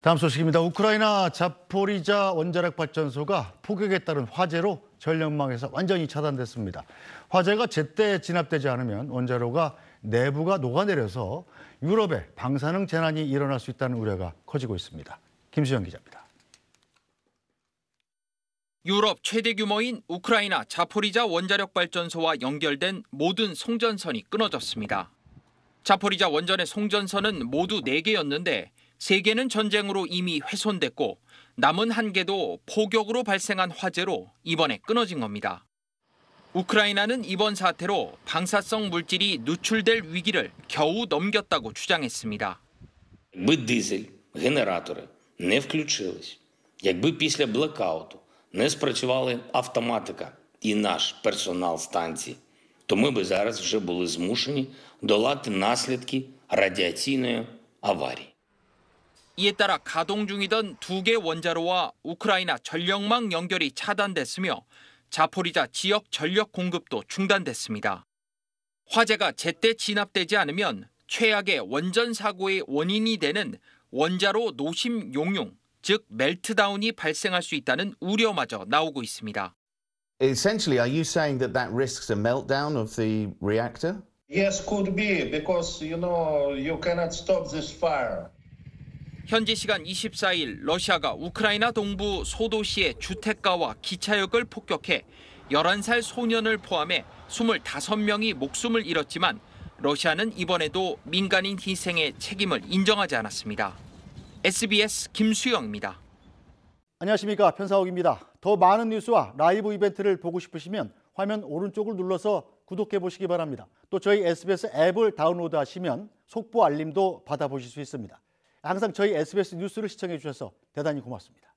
다음 소식입니다. 우크라이나 자포리자 원자력 발전소가 폭격에 따른 화재로 전력망에서 완전히 차단됐습니다. 화재가 제때 진압되지 않으면 원자로가 내부가 녹아내려서 유럽에 방사능 재난이 일어날 수 있다는 우려가 커지고 있습니다. 김수영 기자입니다. 유럽 최대 규모인 우크라이나 자포리자 원자력 발전소와 연결된 모든 송전선이 끊어졌습니다. 자포리자 원전의 송전선은 모두 4개였는데 세 개는 전쟁으로 이미 훼손됐고 남은 한 개도 폭격으로 발생한 화재로 이번에 끊어진 겁니다. 우크라이나는 이번 사태로 방사성 물질이 누출될 위기를 겨우 넘겼다고 주장했습니다. Би дизель, генератори не включились. Якби після блекауту не спрацювали автоматика і наш персонал станції, то ми би зараз вже були змушені долати наслідки радіаційної аварії. 이에 따라 가동 중이던 두 개 원자로와 우크라이나 전력망 연결이 차단됐으며 자포리자 지역 전력 공급도 중단됐습니다. 화재가 제때 진압되지 않으면 최악의 원전 사고의 원인이 되는 원자로 노심 용융, 즉 멜트다운이 발생할 수 있다는 우려마저 나오고 있습니다. Essentially, are you saying that that risks a meltdown of the reactor? Yes, could be because you know you cannot stop this fire. 현지 시간 24일 러시아가 우크라이나 동부 소도시의 주택가와 기차역을 폭격해 11살 소년을 포함해 25명이 목숨을 잃었지만 러시아는 이번에도 민간인 희생의 책임을 인정하지 않았습니다. SBS 김수영입니다. 안녕하십니까 편사옥입니다. 더 많은 뉴스와 라이브 이벤트를 보고 싶으시면 화면 오른쪽을 눌러서 구독해 보시기 바랍니다. 또 저희 SBS 앱을 다운로드하시면 속보 알림도 받아보실 수 있습니다. 항상 저희 SBS 뉴스를 시청해 주셔서 대단히 고맙습니다.